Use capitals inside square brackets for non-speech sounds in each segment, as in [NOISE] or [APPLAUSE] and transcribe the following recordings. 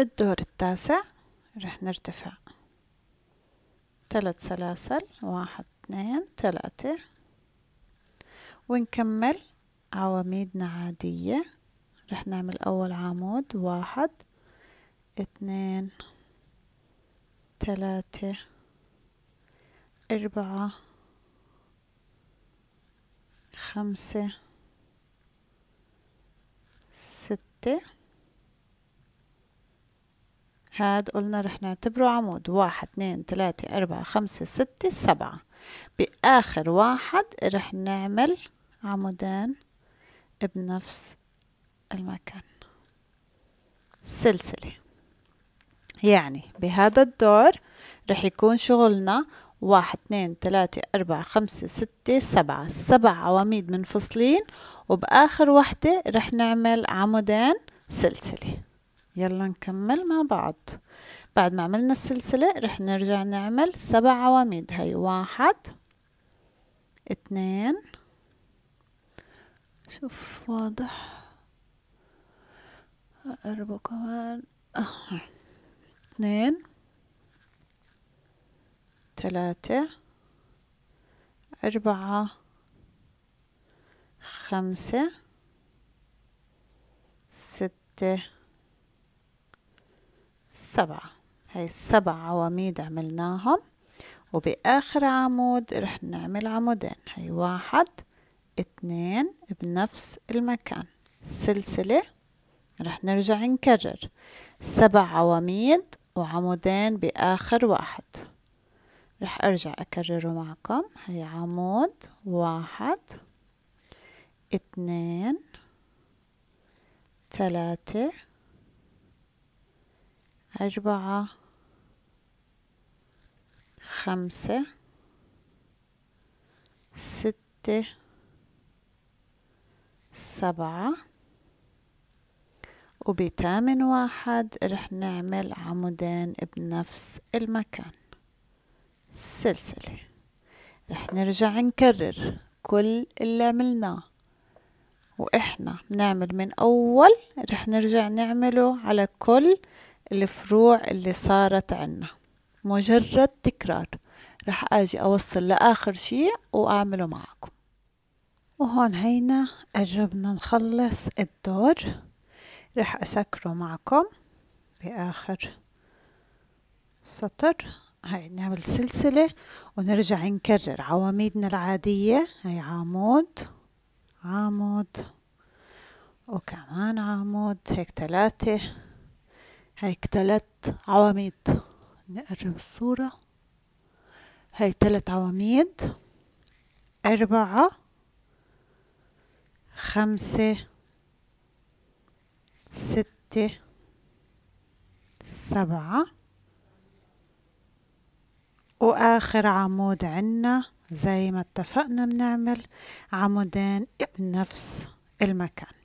الدور التاسع رح نرتفع ثلاث سلاسل واحد اثنين ثلاثة ونكمل عواميدنا عادية رح نعمل أول عمود واحد اثنين ثلاثة أربعة خمسة ستة هاد قلنا رح نعتبره عمود واحد اتنين تلاتة أربعة خمسة ستة سبعة بآخر واحد رح نعمل عمودان بنفس المكان سلسلة يعني بهذا الدور رح يكون شغلنا واحد اثنين ثلاثة أربعة خمسة ستة سبعة سبع عواميد منفصلين وبآخر وحدة رح نعمل عمودين سلسلة يلا نكمل مع بعض بعد ما عملنا السلسلة رح نرجع نعمل سبع عواميد هي واحد اثنين شوف واضح أقربه كمان اثنين ثلاثة أربعة خمسة ستة سبعة هاي السبع عواميد عملناهم وبآخر عمود رح نعمل عمودين هي واحد اتنين بنفس المكان سلسلة رح نرجع نكرر سبع عواميد وعمودين بآخر واحد رح أرجع أكرره معكم هي عمود واحد اتنين تلاتة أربعة خمسة ستة سبعة وبتامن واحد رح نعمل عمودين بنفس المكان السلسلة رح نرجع نكرر كل اللي عملناه وإحنا بنعمل من أول رح نرجع نعمله على كل الفروع اللي صارت عنا مجرد تكرار رح أجي أوصل لآخر شيء وأعمله معكم وهون هينا قربنا نخلص الدور رح أسكره معكم بآخر سطر هاي نعمل سلسلة ونرجع نكرر عواميدنا العادية هاي عمود عمود وكمان عمود هيك ثلاثة هيك تلات عواميد نقرب الصورة هاي تلات عواميد أربعة خمسة ستة سبعة وآخر عمود عنا زي ما اتفقنا بنعمل عمودين بنفس المكان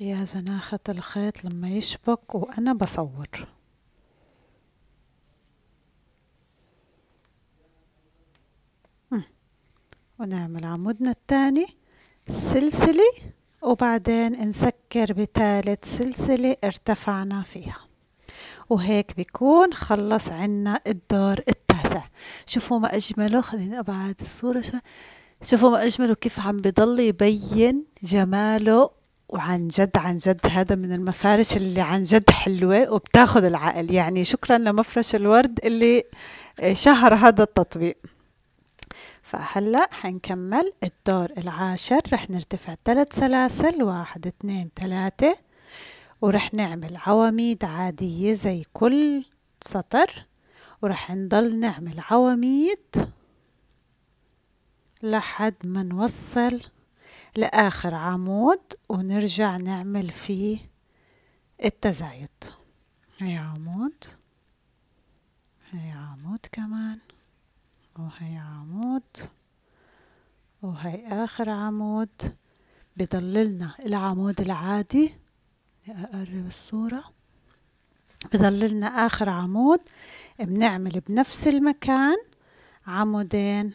يا زناخة الخيط لما يشبك وأنا بصور ونعمل عمودنا الثاني سلسلة وبعدين نسكر بثالث سلسلة ارتفعنا فيها وهيك بيكون خلص عنا الدور التاسع شوفوا ما أجمله خليني أبعد الصورة شوي شوفوا ما أجمله كيف عم بضل يبين جماله وعن جد عن جد هذا من المفارش اللي عن جد حلوة وبتاخد العقل يعني شكرا لمفرش الورد اللي آه، شهر هذا التطبيق فهلا حنكمل الدور العاشر رح نرتفع ثلاث سلاسل واحد اثنين ثلاثة ورح نعمل عواميد عادية زي كل سطر ورح نضل نعمل عواميد لحد ما نوصل لآخر عمود ونرجع نعمل فيه التزايد هي عمود هي عمود كمان وهي عمود وهي آخر عمود بضللنا العمود العادي أقرب الصورة بضللنا آخر عمود بنعمل بنفس المكان عمودين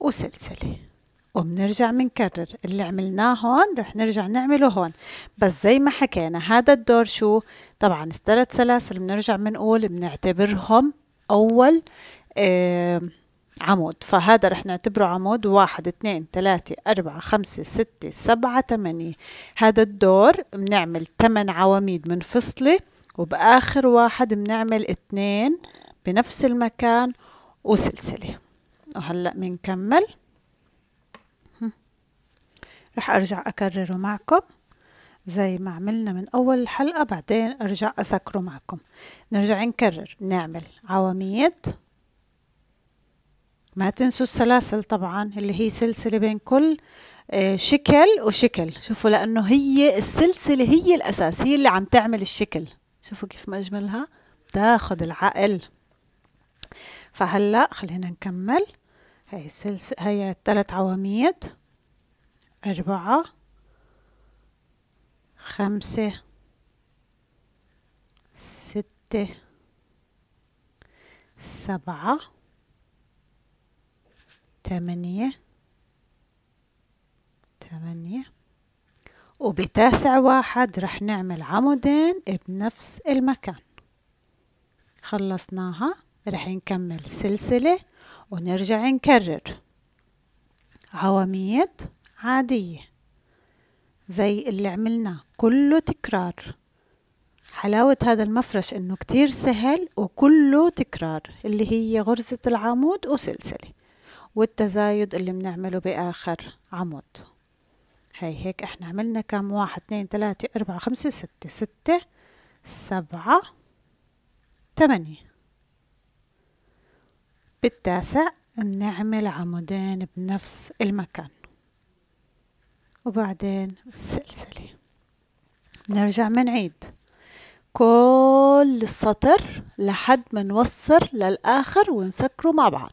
وسلسله وبنرجع بنكرر اللي عملناه هون رح نرجع نعمله هون بس زي ما حكينا هذا الدور شو طبعا الثلاث سلاسل بنرجع بنقول بنعتبرهم أول آه عمود فهذا رح نعتبره عمود واحد اتنين ثلاثة أربعة خمسة ستة سبعة تمانية هذا الدور بنعمل تمن عواميد منفصلة وبآخر واحد بنعمل اتنين بنفس المكان وسلسلة وهلأ بنكمل رح أرجع أكرره معكم زي ما عملنا من أول الحلقة بعدين أرجع أسكره معكم نرجع نكرر نعمل عواميد ما تنسوا السلاسل طبعا اللي هي سلسلة بين كل آه، شكل وشكل شوفوا لأنه هي السلسلة هي الأساس هي اللي عم تعمل الشكل شوفوا كيف ما أجملها تاخد العقل فهلأ خلينا نكمل هاي السلسلة هاي الثلاث عواميد أربعة خمسة ستة سبعة تمانية تمانية وبتاسع واحد رح نعمل عمودين بنفس المكان خلصناها رح نكمل سلسلة ونرجع نكرر عواميد عادية زي اللي عملناه كله تكرار حلاوة هذا المفرش انه كتير سهل وكله تكرار اللي هي غرزة العمود وسلسلة والتزايد اللي بنعمله بآخر عمود هاي هيك احنا عملنا كم واحد اثنين ثلاثة اربعة خمسة ستة ستة سبعة ثمانية بالتاسع بنعمل عمودين بنفس المكان وبعدين السلسلة نرجع عيد كل السطر لحد ما نوصل للآخر ونسكره مع بعض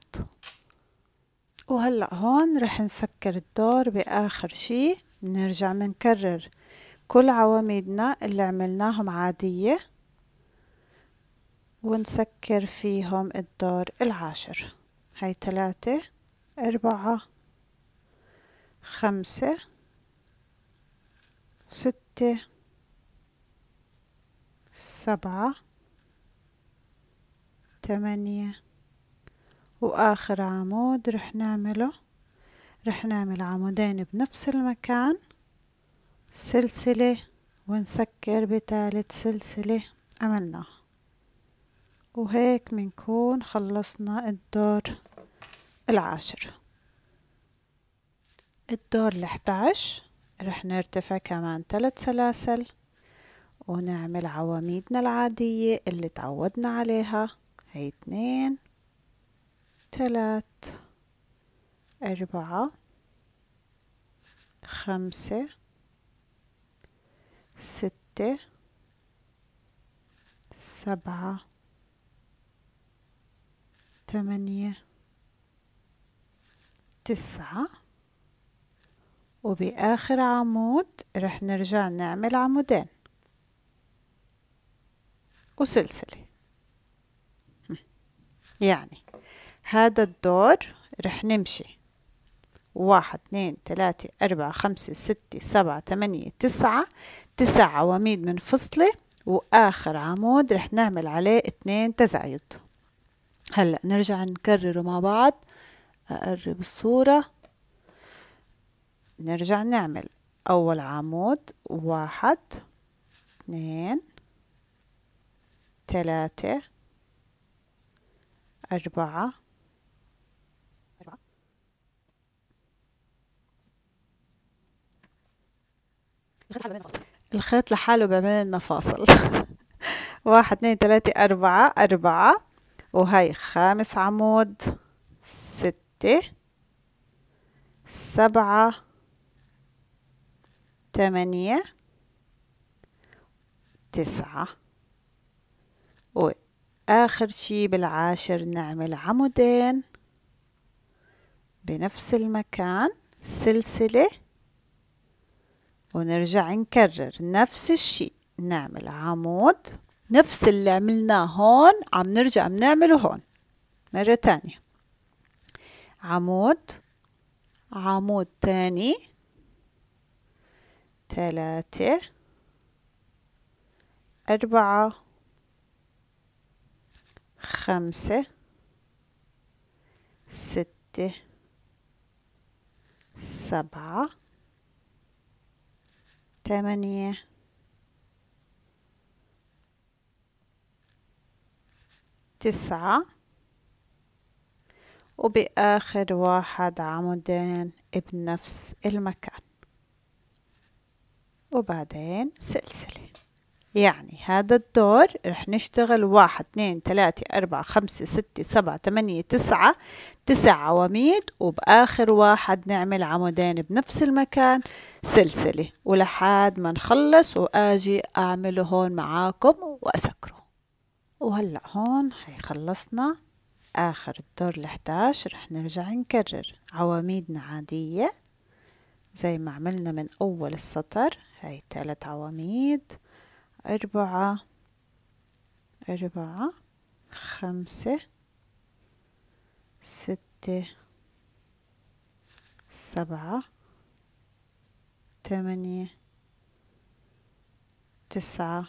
وهلأ هون رح نسكر الدور بآخر شي بنرجع بنكرر كل عواميدنا اللي عملناهم عادية ونسكر فيهم الدور العاشر هاي تلاتة أربعة خمسة ستة سبعة تمانية وآخر عمود رح نعمله رح نعمل عمودين بنفس المكان سلسلة ونسكر بثالث سلسلة عملناها وهيك بنكون خلصنا الدور العاشر الدور الاحتعش رح نرتفع كمان ثلاث سلاسل ونعمل عواميدنا العادية اللي تعودنا عليها هي اتنين تلات أربعة خمسة ستة سبعة ثمانية تسعة وبآخر عمود رح نرجع نعمل عمودين وسلسلة يعني هذا الدور رح نمشي واحد اثنين ثلاثة أربعة خمسة ستة سبعة ثمانية تسعة تسع عواميد منفصلة وآخر عمود رح نعمل عليه اثنين تزايد هلأ نرجع نكرره مع بعض أقرب الصورة نرجع نعمل أول عمود واحد اثنين ثلاثة أربعة الخيط لحاله بعمل لنا فاصل [LAUGHS] واحد اثنين ثلاثة أربعة أربعة وهي خامس عمود ستة سبعة تمانية تسعة وآخر شي بالعاشر نعمل عمودين بنفس المكان سلسلة ونرجع نكرر نفس الشي نعمل عمود نفس اللي عملناه هون عم نرجع بنعمله هون مرة تانية عمود عمود تاني ثلاثة أربعة خمسة ستة سبعة ثمانية تسعة وبآخر واحد عمودين بنفس المكان وبعدين سلسلة يعني هذا الدور رح نشتغل واحد اثنين ثلاثة أربعة خمسة ستة سبعة ثمانية تسعة تسع عواميد وبآخر واحد نعمل عمودين بنفس المكان سلسلة ولحد ما نخلص وآجي أعمله هون معاكم وأسكره وهلأ هون هي خلصنا آخر الدور ال11 رح نرجع نكرر عواميدنا عادية زي ما عملنا من أول السطر هاي تلات عواميد أربعة أربعة خمسة ستة سبعة تمانية تسعة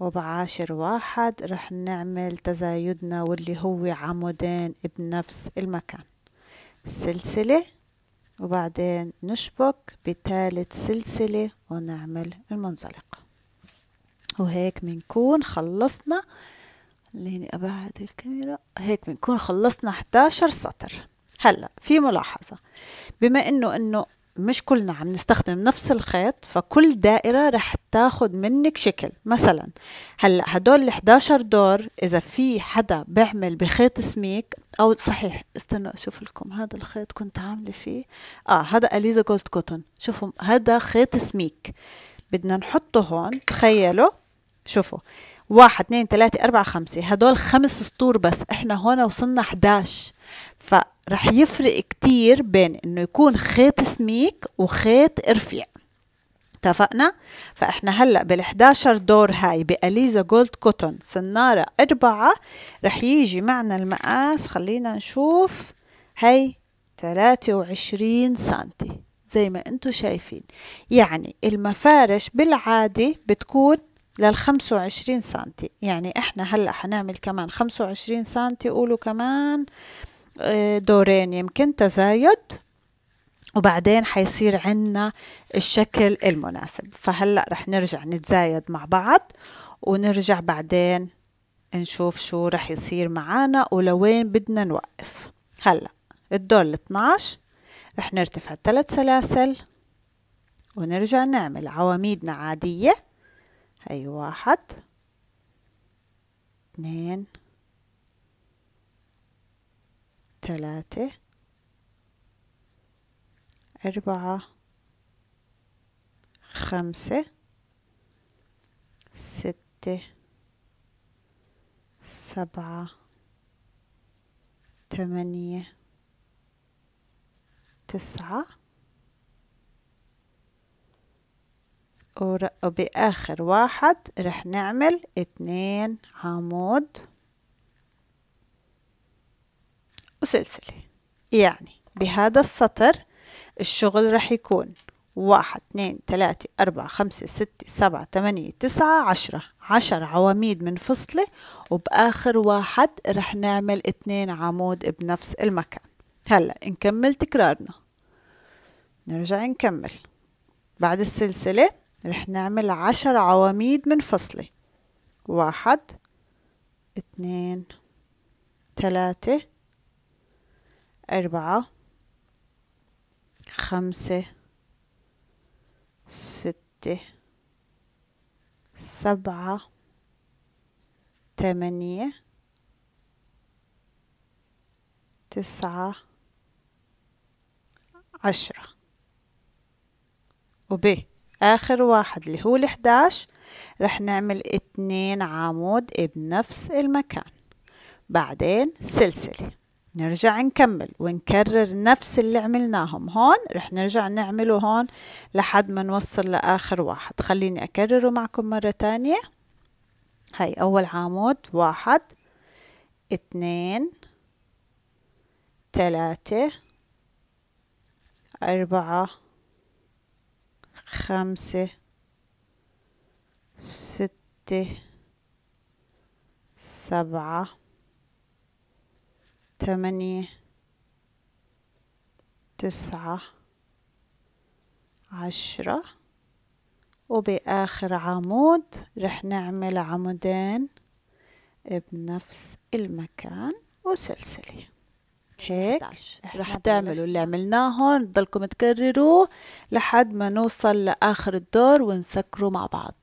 وبعاشر واحد رح نعمل تزايدنا واللي هو عمودين بنفس المكان سلسلة وبعدين نشبك بثالث سلسلة ونعمل المنزلقة وهيك بنكون خلصنا خليني أبعد الكاميرا هيك بنكون خلصنا 11 سطر هلا في ملاحظة بما إنه إنه مش كلنا عم نستخدم نفس الخيط فكل دائرة رح تاخد منك شكل مثلا هلا هدول ال 11 دور إذا في حدا بيعمل بخيط سميك أو صحيح استنوا أشوف لكم هذا الخيط كنت عاملة فيه آه هذا أليزا جولد كوتون شوفوا هذا خيط سميك بدنا نحطه هون تخيلوا شوفوا واحد اتنين تلاتة أربعة خمسة هدول خمس سطور بس احنا هون وصلنا 11 فرح يفرق كتير بين انه يكون خيط سميك وخيط رفيع اتفقنا فاحنا هلا بال11 دور هاي باليزا جولد كوتون سناره أربعة رح يجي معنا المقاس خلينا نشوف هي 23 سنتي زي ما انتم شايفين يعني المفارش بالعاده بتكون للخمسة 25 سنتي يعني احنا هلأ هنعمل كمان خمسة وعشرين سنتي قولوا كمان آه، دورين يمكن تزايد وبعدين حيصير عنا الشكل المناسب فهلأ رح نرجع نتزايد مع بعض ونرجع بعدين نشوف شو رح يصير معانا ولوين بدنا نوقف هلأ الدور ال 12 رح نرتفع ثلاث سلاسل ونرجع نعمل عواميدنا عادية هاي واحد اثنين ثلاثة أربعة خمسة ستة سبعة ثمانية تسعة وبآخر واحد رح نعمل اتنين عمود وسلسلة يعني بهذا السطر الشغل رح يكون واحد اتنين تلاتة أربعة خمسة ستة سبعة تمانية تسعة عشرة عشر عواميد منفصلة وبآخر واحد رح نعمل اتنين عمود بنفس المكان هلأ نكمل تكرارنا نرجع نكمل بعد السلسلة رح نعمل عشر عواميد منفصلة واحد اثنين ثلاثة أربعة خمسة ستة سبعة ثمانية تسعة عشرة وبيه آخر واحد اللي هو الحداش رح نعمل اتنين عمود بنفس المكان بعدين سلسلة نرجع نكمل ونكرر نفس اللي عملناهم هون رح نرجع نعمله هون لحد ما نوصل لآخر واحد خليني أكرره معكم مرة تانية هاي أول عمود واحد اتنين تلاتة أربعة خمسة ستة سبعة ثمانية تسعة عشرة وبآخر عمود رح نعمل عمودين بنفس المكان وسلسله هيك 11. رح تعملوا اللي عملناه هون تضلكم تكرروه لحد ما نوصل لآخر الدور ونسكره مع بعض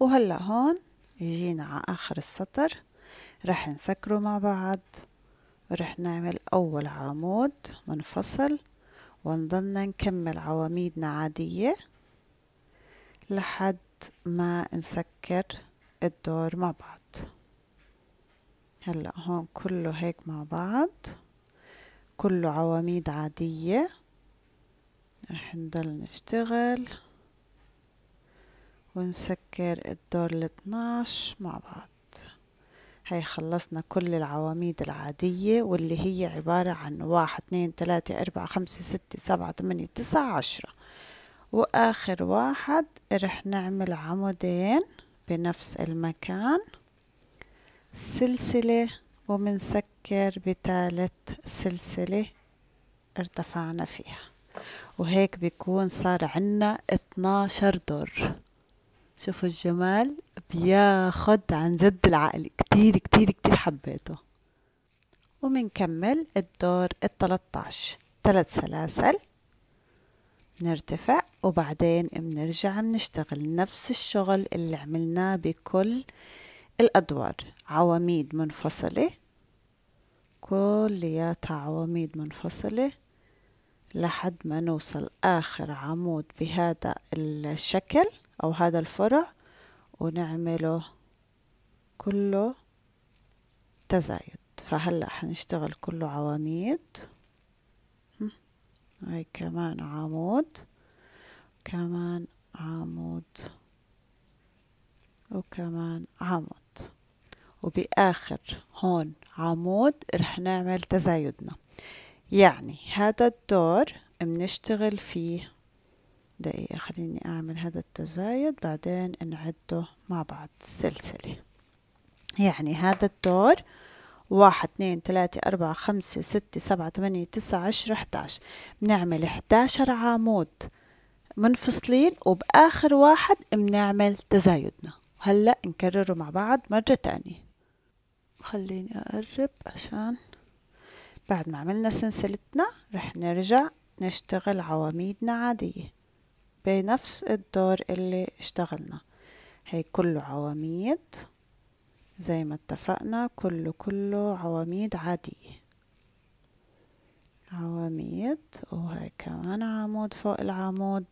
وهلا هون يجينا على آخر السطر رح نسكره مع بعض ورح نعمل أول عمود منفصل ونضلنا نكمل عواميدنا عادية لحد ما نسكر الدور مع بعض هلأ هون كله هيك مع بعض كله عواميد عادية رح نضل نشتغل ونسكر الدور الاتناش مع بعض هاي خلصنا كل العواميد العادية واللي هي عبارة عن واحد اثنين ثلاثة أربعة خمسة ستة سبعة ثمانية تسعة عشرة وآخر واحد رح نعمل عمودين بنفس المكان سلسلة ومنسكر بتالت سلسلة ارتفعنا فيها وهيك بيكون صار عنا 12 دور شوفوا الجمال بياخد عن جد العقل كتير كتير كتير حبيته ومنكمل الدور التلتعش تلت سلاسل نرتفع وبعدين بنرجع بنشتغل نفس الشغل اللي عملناه بكل الأدوار عواميد منفصلة كلياتها عواميد منفصلة لحد ما نوصل آخر عمود بهذا الشكل أو هذا الفرع ونعمله كله تزايد فهلأ حنشتغل كله عواميد هاي كمان عمود كمان عمود وكمان عمود وبآخر هون عمود رح نعمل تزايدنا يعني هذا الدور بنشتغل فيه دقيقة خليني أعمل هذا التزايد بعدين نعده مع بعض سلسلة يعني هذا الدور واحد اتنين تلاتة أربعة خمسة ستة سبعة تمانية تسعة عشرة احداش بنعمل احداشر عمود منفصلين وبآخر واحد بنعمل تزايدنا هلأ نكرره مع بعض مرة تانية خليني أقرب عشان بعد ما عملنا سلسلتنا رح نرجع نشتغل عواميدنا عادية بنفس الدور اللي اشتغلنا هي كله عواميد زي ما اتفقنا كله كله عواميد عادية عواميد وهي كمان عمود فوق العمود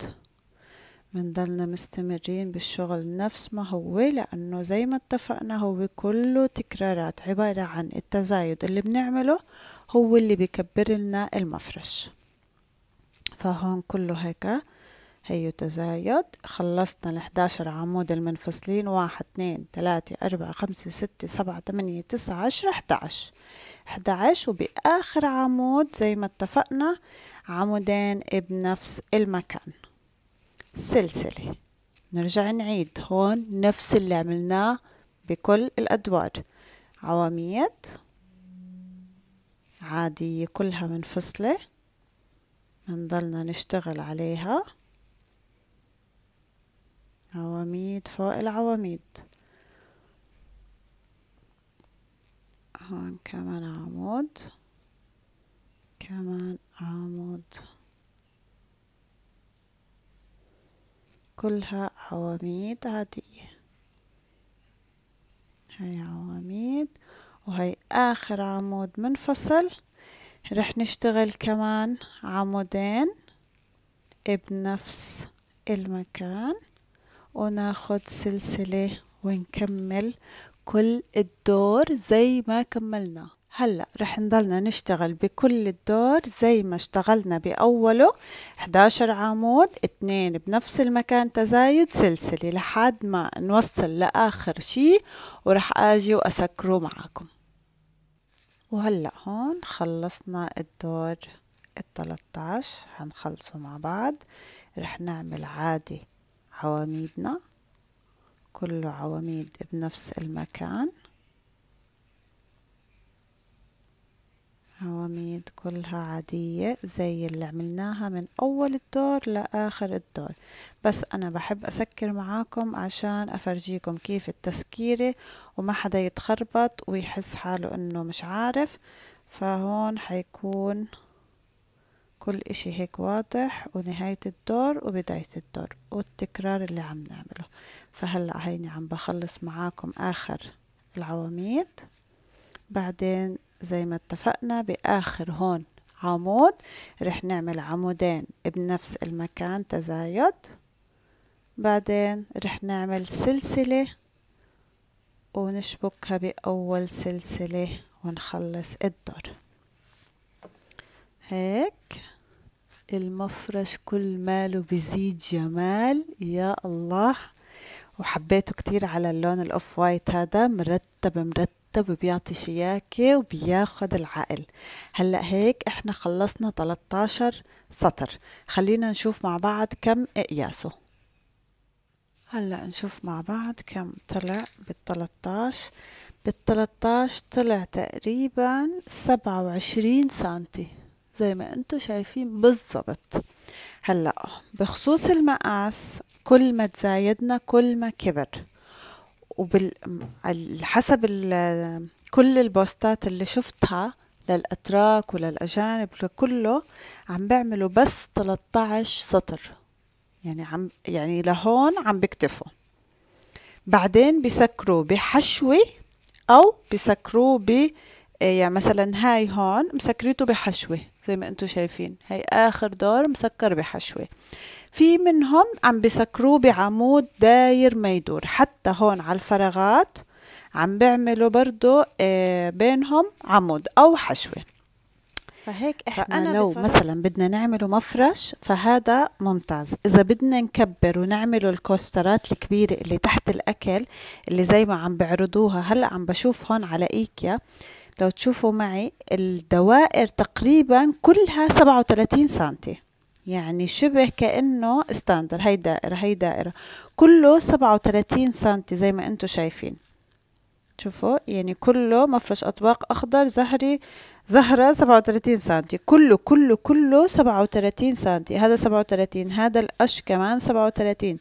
منضلنا مستمرين بالشغل نفس ما هو لأنه زي ما اتفقنا هو كله تكرارات عبارة عن التزايد اللي بنعمله هو اللي بيكبر لنا المفرش فهون كله هيك هيو تزايد خلصنا ال 11 عمود المنفصلين واحد اتنين تلاتة أربعة خمسة ستة سبعة تمانية تسعة عشرة 11 11 وبآخر عمود زي ما اتفقنا عمودين بنفس المكان سلسلة نرجع نعيد هون نفس اللي عملناه بكل الأدوار عواميد عادية كلها منفصلة منضلنا نشتغل عليها عواميد فوق العواميد هون كمان عمود كمان عمود كلها عواميد عادية هاي عواميد وهي آخر عمود منفصل رح نشتغل كمان عمودين بنفس المكان وناخد سلسلة ونكمل كل الدور زي ما كملناه هلأ رح نضلنا نشتغل بكل الدور زي ما اشتغلنا بأوله 11 عمود اتنين بنفس المكان تزايد سلسلي لحد ما نوصل لآخر شي ورح أجي وأسكره معكم وهلأ هون خلصنا الدور التلاتعش هنخلصه مع بعض رح نعمل عادي عواميدنا كله عواميد بنفس المكان عواميد كلها عادية زي اللي عملناها من أول الدور لآخر الدور بس أنا بحب أسكر معاكم عشان أفرجيكم كيف التسكيرة وما حدا يتخربط ويحس حاله أنه مش عارف فهون حيكون كل إشي هيك واضح ونهاية الدور وبداية الدور والتكرار اللي عم نعمله فهلأ هيني عم بخلص معاكم آخر العواميد بعدين زي ما اتفقنا بآخر هون عمود رح نعمل عمودين بنفس المكان تزايد بعدين رح نعمل سلسلة ونشبكها بأول سلسلة ونخلص الدور هيك المفرش كل ماله بيزيد جمال يا الله وحبيته كتير على اللون الأوف وايت هذا مرتب مرتب الطب بيعطي شياكة وبياخد العقل هلأ هيك احنا خلصنا 13 سطر خلينا نشوف مع بعض كم اقياسه هلأ نشوف مع بعض كم طلع بالتلتاش بالتلتاش طلع تقريبا سبعة وعشرين سنتي زي ما انتو شايفين بالضبط هلأ بخصوص المقاس كل ما تزايدنا كل ما كبر وبال حسب كل البوستات اللي شفتها للأتراك وللأجانب لكله عم بيعملوا بس 13 سطر يعني عم يعني لهون عم بيكتفوا بعدين بسكروا بحشوة أو بسكروا إيه، يعني مثلا هاي هون مسكرته بحشوة زي ما انتم شايفين هاي آخر دور مسكر بحشوة في منهم عم بسكروه بعمود داير ما يدور حتى هون على الفراغات عم بيعملوا برضو إيه، بينهم عمود أو حشوة فهيك احنا فأنا لو مثلا بدنا نعمله مفرش فهذا ممتاز اذا بدنا نكبر ونعمله الكوسترات الكبيره اللي تحت الاكل اللي زي ما عم بيعرضوها هلا عم بشوف هون على ايكيا لو تشوفوا معي الدوائر تقريبا كلها 37 سنتي يعني شبه كأنه ستاندر هي دائرة هي دائرة كله 37 سنتي زي ما انتم شايفين شوفوا يعني كله مفرش أطباق أخضر زهري زهرة 37 سنتي كله كله كله 37 سنتي هذا 37 هذا القش كمان 37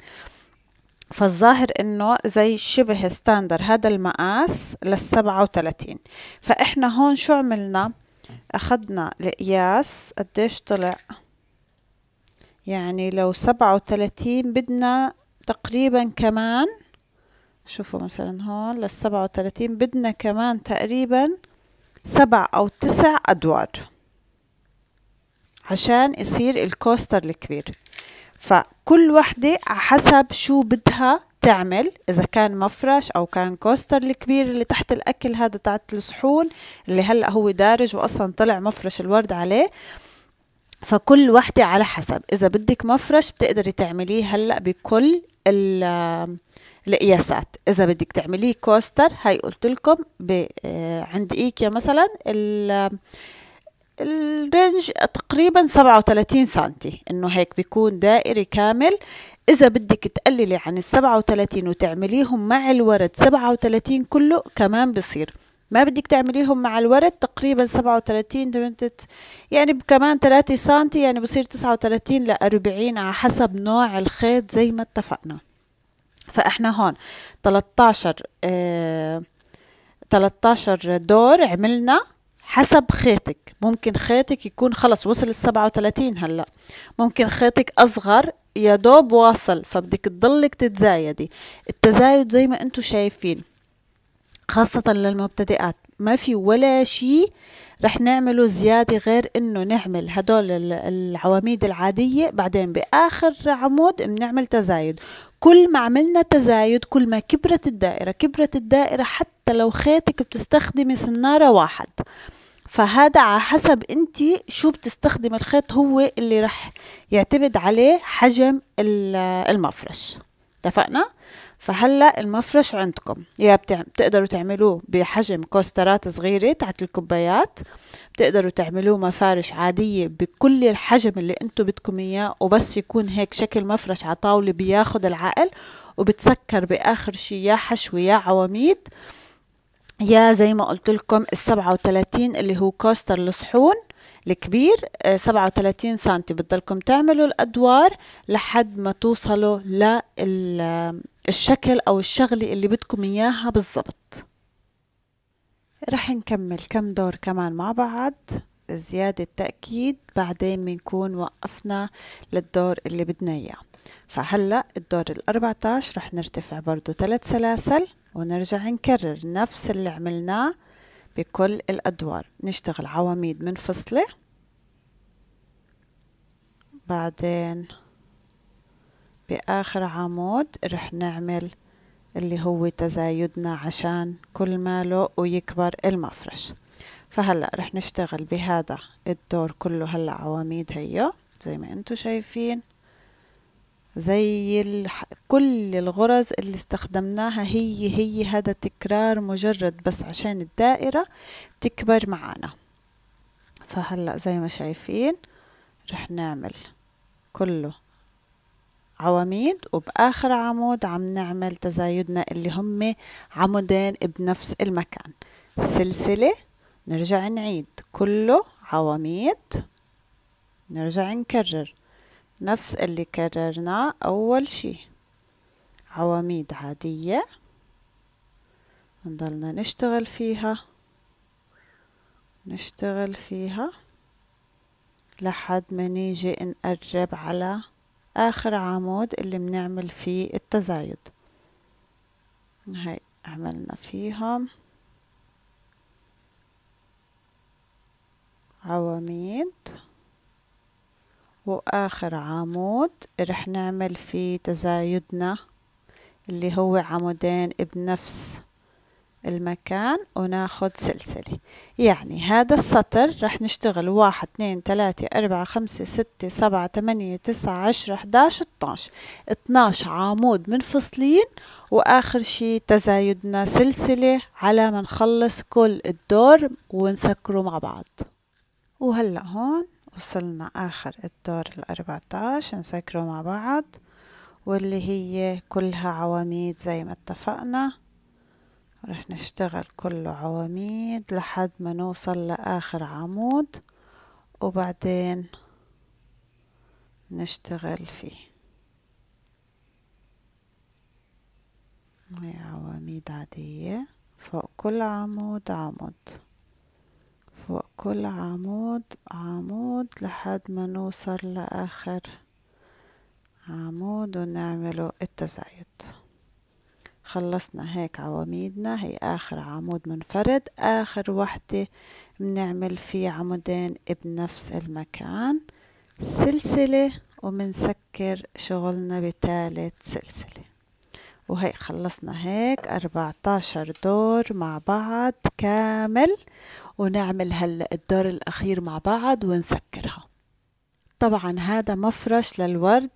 فالظاهر انه زي شبه ستاندر هذا المقاس للسبعة وتلاتين فاحنا هون شو عملنا اخدنا القياس قديش طلع يعني لو سبعة وتلاتين بدنا تقريبا كمان شوفوا مثلا هون للسبعة وتلاتين بدنا كمان تقريبا سبع أو تسع أدوار عشان يصير الكوستر الكبير كل وحدة حسب شو بدها تعمل إذا كان مفرش أو كان كوستر الكبير اللي تحت الأكل هذا تاعت الصحون اللي هلأ هو دارج وأصلا طلع مفرش الورد عليه فكل وحدة على حسب إذا بدك مفرش بتقدري تعمليه هلأ بكل القياسات إذا بدك تعمليه كوستر هاي قلت لكم آه، عند إيكيا مثلا الرينج تقريبا 37 سنتي انه هيك بيكون دائري كامل اذا بدك تقللي عن ال 37 وتعمليهم مع الورد 37 كله كمان بصير ما بدك تعمليهم مع الورد تقريبا 37 يعني كمان 3 سنتي يعني بصير 39 ل 40 على حسب نوع الخيط زي ما اتفقنا فاحنا هون 13 آه 13 دور عملنا حسب خيطك ممكن خيطك يكون خلص وصل السبعة 37 هلأ ممكن خيطك أصغر يا دوب واصل فبدك تضلك تتزايدي التزايد زي ما انتم شايفين خاصة للمبتدئات ما في ولا شيء رح نعمله زيادة غير انه نعمل هدول العواميد العادية بعدين باخر عمود بنعمل تزايد كل ما عملنا تزايد كل ما كبرت الدائرة كبرت الدائرة حتى لو خيطك بتستخدمي سنارة واحد فهذا على حسب انت شو بتستخدم الخيط هو اللي رح يعتمد عليه حجم المفرش اتفقنا؟ فهلا المفرش عندكم يا بتقدروا تعملوه بحجم كوسترات صغيره تحت الكوبايات بتقدروا تعملوه مفارش عاديه بكل الحجم اللي انتم بدكم اياه وبس يكون هيك شكل مفرش على طاوله بياخذ العقل وبتسكر باخر شيء يا حشوه يا عواميد يا زي ما قلت لكم ال 37 اللي هو كوستر الصحون الكبير 37 آه، سم بتضلكم تعملوا الادوار لحد ما توصلوا للشكل او الشغله اللي بدكم اياها بالضبط رح نكمل كم دور كمان مع بعض زيادة تأكيد بعدين بنكون وقفنا للدور اللي بدنا إياه فهلأ الدور الأربعتاش رح نرتفع برضو ثلاث سلاسل ونرجع نكرر نفس اللي عملناه بكل الأدوار نشتغل عواميد منفصلة بعدين بآخر عمود رح نعمل اللي هو تزايدنا عشان كل ماله ويكبر المفرش فهلأ رح نشتغل بهذا الدور كله هلأ عواميد هيو زي ما انتو شايفين زي الح... كل الغرز اللي استخدمناها هي هي هذا تكرار مجرد بس عشان الدائرة تكبر معانا فهلأ زي ما شايفين رح نعمل كله عواميد وبآخر عمود عم نعمل تزايدنا اللي هم عمودين بنفس المكان سلسلة نرجع نعيد كله عواميد نرجع نكرر نفس اللي كررناه أول شي عواميد عادية نضلنا نشتغل فيها نشتغل فيها لحد ما نيجي نقرب على آخر عمود اللي بنعمل فيه التزايد هاي عملنا فيهم عواميد وآخر عمود رح نعمل فيه تزايدنا اللي هو عمودين بنفس المكان وناخد سلسلة يعني هذا السطر رح نشتغل واحد اثنين تلاتة اربعة خمسة ستة سبعة تمانية تسعة عشرة احداش اتناش اتناش عمود منفصلين واخر شي تزايدنا سلسلة على ما نخلص كل الدور ونسكره مع بعض وهلأ هون وصلنا آخر الدور الأربعتاش نسكره مع بعض واللي هي كلها عواميد زي ما اتفقنا رح نشتغل كله عواميد لحد ما نوصل لآخر عمود وبعدين نشتغل فيه هي عواميد عادية فوق كل عمود عمود فوق كل عمود عمود لحد ما نوصل لآخر عمود ونعمله التزايد خلصنا هيك عواميدنا هي آخر عمود منفرد آخر وحدة بنعمل فيه عمودين بنفس المكان سلسلة ومنسكر شغلنا بتالت سلسلة وهي خلصنا هيك 14 دور مع بعض كامل ونعمل الدور الأخير مع بعض ونسكرها طبعا هذا مفرش للورد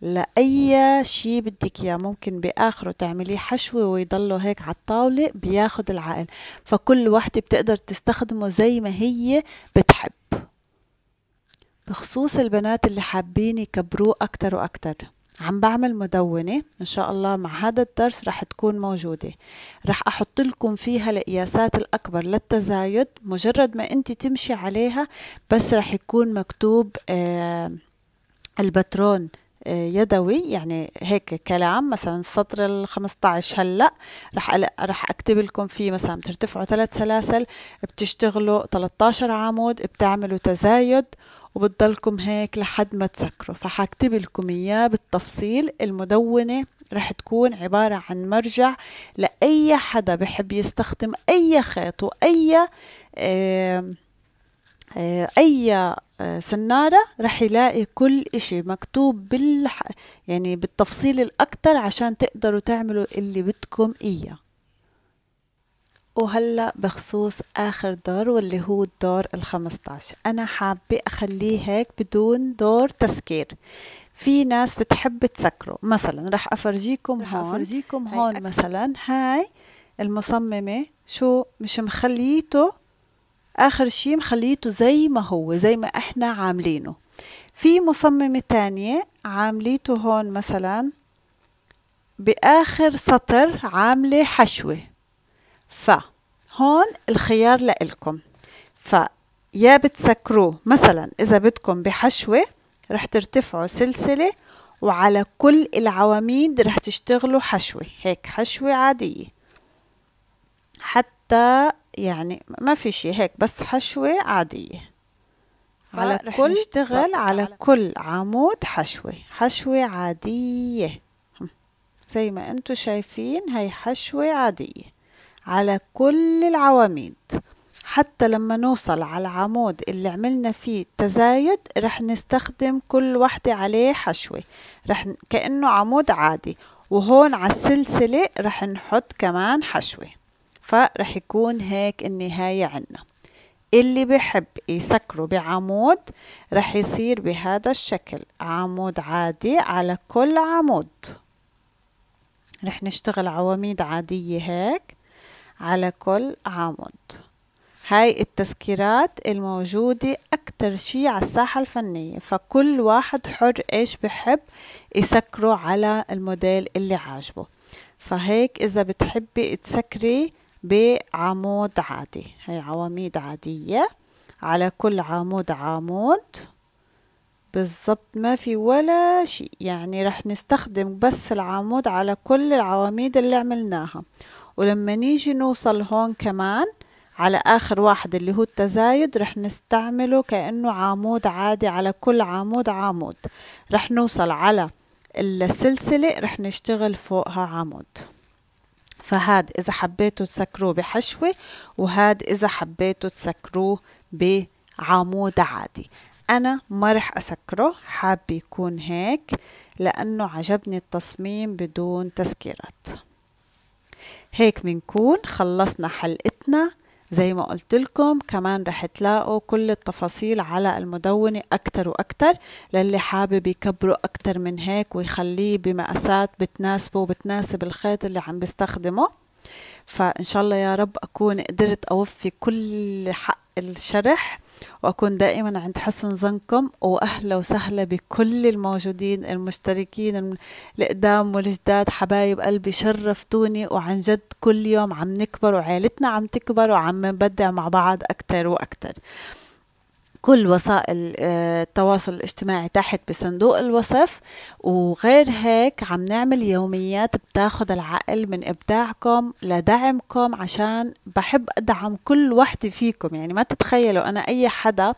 لأي شي بدك إياه ممكن بآخره تعمليه حشوة ويضله هيك على الطاولة بياخد العقل فكل وحدة بتقدر تستخدمه زي ما هي بتحب بخصوص البنات اللي حابين يكبروه أكتر وأكتر عم بعمل مدونة إن شاء الله مع هذا الدرس رح تكون موجودة رح أحط لكم فيها القياسات الأكبر للتزايد مجرد ما أنت تمشي عليها بس رح يكون مكتوب آه البترون آه، يدوي يعني هيك كلام مثلا السطر ال 15 هلا رح رح اكتب لكم فيه مثلا بترتفعوا ثلاث سلاسل بتشتغلوا 13 عمود بتعملوا تزايد وبتضلكم هيك لحد ما تسكروا فحكتب لكم اياه بالتفصيل المدونة رح تكون عبارة عن مرجع لأي حدا بحب يستخدم أي خيط وأي آه اي خيط واي اي سناره رح يلاقي كل اشي مكتوب بال يعني بالتفصيل الاكتر عشان تقدروا تعملوا اللي بدكم اياه وهلا بخصوص اخر دور واللي هو الدور ال15 انا حابه اخليه هيك بدون دور تسكير في ناس بتحب تسكره مثلا رح افرجيكم رح هون افرجيكم هون هاي مثلا هاي المصممه شو مش مخليته اخر شي مخليته زي ما هو زي ما احنا عاملينه في مصممه تانية عامليته هون مثلا باخر سطر عامله حشوه فهون الخيار لإلكم فيا بتسكروه مثلا إذا بدكم بحشوة رح ترتفعوا سلسلة وعلى كل العواميد رح تشتغلوا حشوة هيك حشوة عادية حتى يعني ما في شي هيك بس حشوة عادية على كل نشتغل على, على كل عمود حشوة حشوة عادية زي ما انتو شايفين هاي حشوة عادية على كل العواميد حتى لما نوصل على العمود اللي عملنا فيه تزايد رح نستخدم كل واحدة عليه حشوة رح كأنه عمود عادي وهون على السلسلة رح نحط كمان حشوة فرح يكون هيك النهاية عنا اللي بحب يسكره بعمود رح يصير بهذا الشكل عمود عادي على كل عمود رح نشتغل عواميد عادية هيك على كل عمود هاي التسكيرات الموجودة أكتر شي على الساحة الفنية فكل واحد حر إيش بحب يسكره على الموديل اللي عاجبه فهيك إذا بتحبي تسكري بعمود عادي هاي عواميد عادية على كل عمود عمود بالضبط ما في ولا شيء يعني رح نستخدم بس العمود على كل العواميد اللي عملناها ولما نيجي نوصل هون كمان على آخر واحد اللي هو التزايد رح نستعمله كأنه عمود عادي على كل عمود عمود رح نوصل على السلسلة رح نشتغل فوقها عمود فهاد إذا حبيتوا تسكروه بحشوة وهاد إذا حبيتوا تسكروه بعمود عادي أنا ما رح أسكره حابة يكون هيك لأنه عجبني التصميم بدون تسكيرات هيك بنكون خلصنا حلقتنا زي ما قلت لكم كمان رح تلاقوا كل التفاصيل على المدونة أكتر وأكتر للي حابب يكبروا أكتر من هيك ويخليه بمقاسات بتناسبه وبتناسب الخيط اللي عم بيستخدمه فإن شاء الله يا رب أكون قدرت أوفي كل حق الشرح وأكون دائما عند حسن ظنكم وأهلا وسهلا بكل الموجودين المشتركين القدام والجداد حبايب قلبي شرفتوني وعن جد كل يوم عم نكبر وعائلتنا عم تكبر وعم نبدع مع بعض أكتر وأكتر كل وسائل آه، التواصل الاجتماعي تحت بصندوق الوصف وغير هيك عم نعمل يوميات بتاخد العقل من إبداعكم لدعمكم عشان بحب أدعم كل وحدة فيكم يعني ما تتخيلوا أنا أي حدا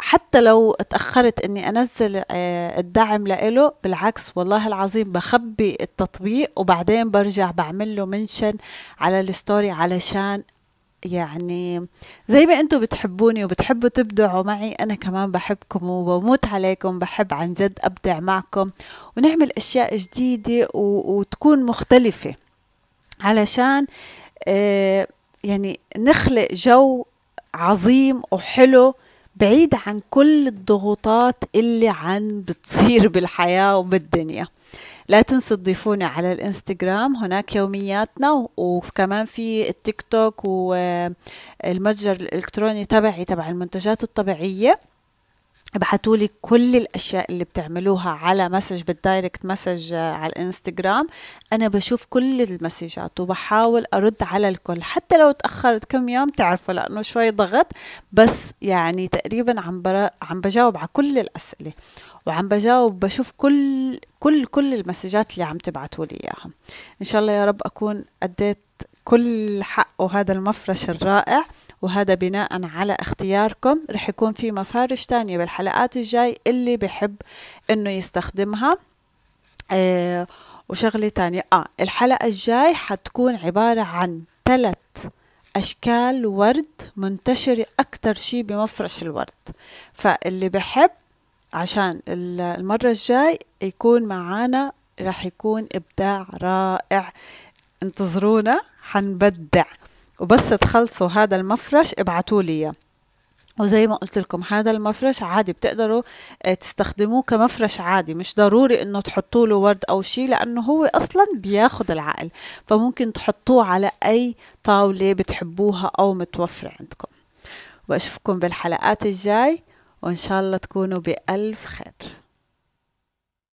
حتى لو تأخرت إني أنزل آه، الدعم لإله بالعكس والله العظيم بخبي التطبيق وبعدين برجع بعمل له منشن على الستوري علشان يعني زي ما انتم بتحبوني وبتحبوا تبدعوا معي انا كمان بحبكم وبموت عليكم بحب عن جد ابدع معكم ونعمل اشياء جديده وتكون مختلفه علشان آه، يعني نخلق جو عظيم وحلو بعيد عن كل الضغوطات اللي عن بتصير بالحياه وبالدنيا لا تنسوا تضيفونا على الانستغرام هناك يومياتنا وكمان في التيك توك والمتجر الالكتروني تبعي تبع المنتجات الطبيعيه ابعتوا لي كل الاشياء اللي بتعملوها على مسج بالدايركت مسج آه، على الانستغرام انا بشوف كل المسجات وبحاول ارد على الكل حتى لو تاخرت كم يوم تعرفوا لانه شوي ضغط بس يعني تقريبا عم عم بجاوب على كل الاسئله وعم بجاوب بشوف كل كل كل المسجات اللي عم تبعتوا لي اياها ان شاء الله يا رب اكون اديت كل حق وهذا المفرش الرائع وهذا بناء على اختياركم رح يكون في مفارش تانية بالحلقات الجاي اللي بحب انه يستخدمها آه وشغلة تانية اه الحلقة الجاي حتكون عبارة عن ثلاث أشكال ورد منتشرة أكتر شي بمفرش الورد فاللي بحب عشان المرة الجاي يكون معانا رح يكون إبداع رائع انتظرونا حنبدع وبس تخلصوا هذا المفرش ابعتولي اياه وزي ما قلت لكم هذا المفرش عادي بتقدروا آه، تستخدموه كمفرش عادي مش ضروري انه تحطوا له ورد او شيء لانه هو اصلا بياخد العقل فممكن تحطوه على اي طاولة بتحبوها او متوفرة عندكم واشوفكم بالحلقات الجاي وان شاء الله تكونوا بألف خير